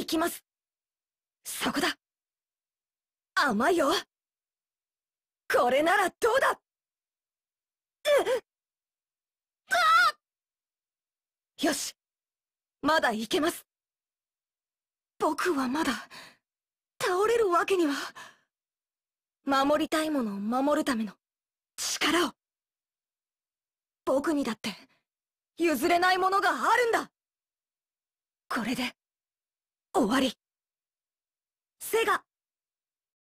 行きますそこだ甘いよこれならどうだうっよしまだいけます僕はまだ倒れるわけには守りたいものを守るための力を僕にだって譲れないものがあるんだこれで終わりセガ